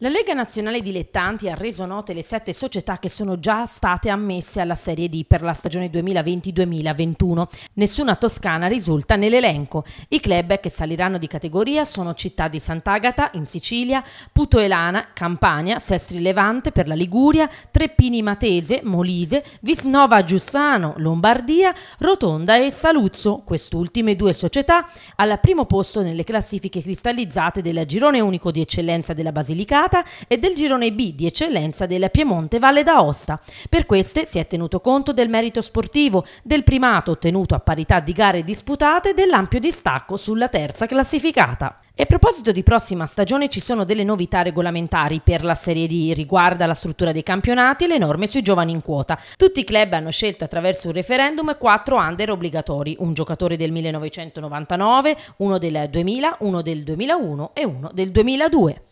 La Lega Nazionale Dilettanti ha reso note le sette società che sono già state ammesse alla Serie D per la stagione 2020-2021. Nessuna toscana risulta nell'elenco. I club che saliranno di categoria sono Città di Sant'Agata in Sicilia, Putoelana, Campania, Sestri Levante per la Liguria, Treppini Matese, Molise, Visnova Giussano, Lombardia, Rotonda e Saluzzo, quest'ultime due società, al primo posto nelle classifiche cristallizzate del girone unico di eccellenza della Basilicata Macerata e del girone B di eccellenza del Piemonte Valle d'Aosta. Per queste si è tenuto conto del merito sportivo, del primato ottenuto a parità di gare disputate e dell'ampio distacco sulla terza classificata. E a proposito di prossima stagione ci sono delle novità regolamentari per la Serie D riguarda la struttura dei campionati e le norme sui giovani in quota. Tutti i club hanno scelto attraverso un referendum quattro under obbligatori, un giocatore del 1999, uno del 2000, uno del 2001 e uno del 2002.